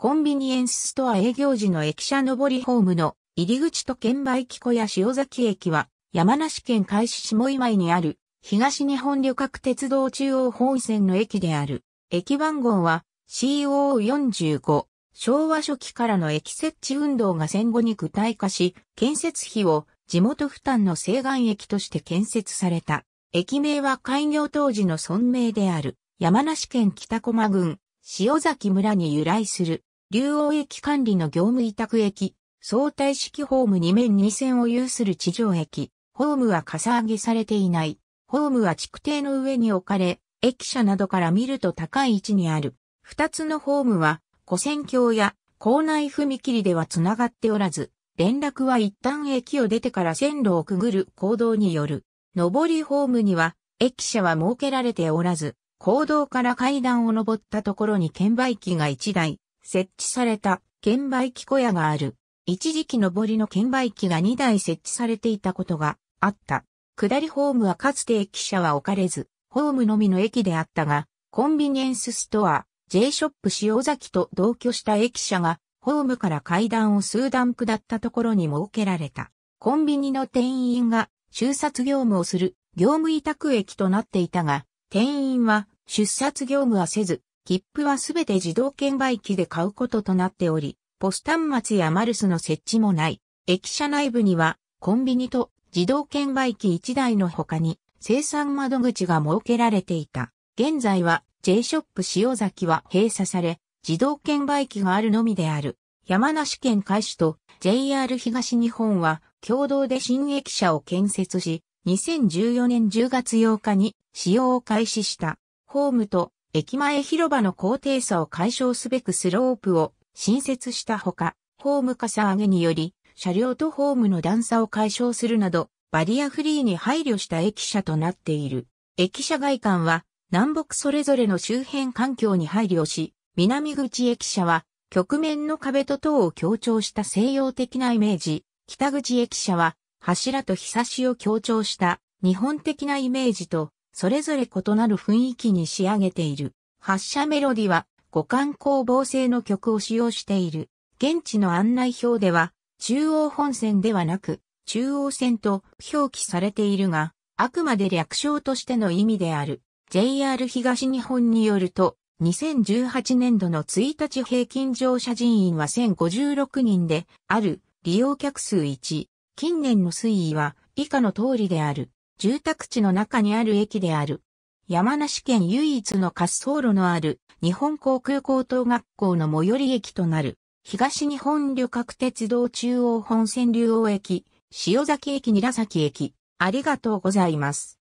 コンビニエンスストア営業時の駅舎上りホームの入り口と券売機小屋塩崎駅は山梨県海市下今井にある東日本旅客鉄道中央本線の駅である。駅番号は COO45。昭和初期からの駅設置運動が戦後に具体化し、建設費を地元負担の西岸駅として建設された。駅名は開業当時の村名である山梨県北駒郡塩崎村に由来する。竜王駅管理の業務委託駅、相対式ホーム2面2線を有する地上駅、ホームはかさ上げされていない。ホームは築堤の上に置かれ、駅舎などから見ると高い位置にある。二つのホームは、古線橋や校内踏切ではつながっておらず、連絡は一旦駅を出てから線路をくぐる行動による。上りホームには、駅舎は設けられておらず、行動から階段を上ったところに券売機が一台、設置された券売機小屋がある。一時期上りの券売機が2台設置されていたことがあった。下りホームはかつて駅舎は置かれず、ホームのみの駅であったが、コンビニエンスストア、J ショップ塩崎と同居した駅舎が、ホームから階段を数段下ったところに設けられた。コンビニの店員が、収殺業務をする、業務委託駅となっていたが、店員は、出札業務はせず、切符はすべて自動券売機で買うこととなっており、ポス端末やマルスの設置もない。駅舎内部には、コンビニと自動券売機1台の他に、生産窓口が設けられていた。現在は J ショップ塩崎は閉鎖され、自動券売機があるのみである。山梨県海市と JR 東日本は共同で新駅舎を建設し、2014年10月8日に使用を開始した。ホームと駅前広場の高低差を解消すべくスロープを新設したほか、ホームかさ上げにより、車両とホームの段差を解消するなど、バリアフリーに配慮した駅舎となっている。駅舎外観は、南北それぞれの周辺環境に配慮し、南口駅舎は、局面の壁と塔を強調した西洋的なイメージ、北口駅舎は、柱と日差しを強調した日本的なイメージと、それぞれ異なる雰囲気に仕上げている。発車メロディは五感工房製の曲を使用している。現地の案内表では中央本線ではなく中央線と表記されているが、あくまで略称としての意味である。JR 東日本によると、2018年度の1日平均乗車人員は1056人である利用客数1。近年の推移は以下の通りである。住宅地の中にある駅である。山梨県唯一の滑走路のある日本航空高等学校の最寄り駅となる東日本旅客鉄道中央本線竜王駅、塩崎駅韮崎駅、ありがとうございます。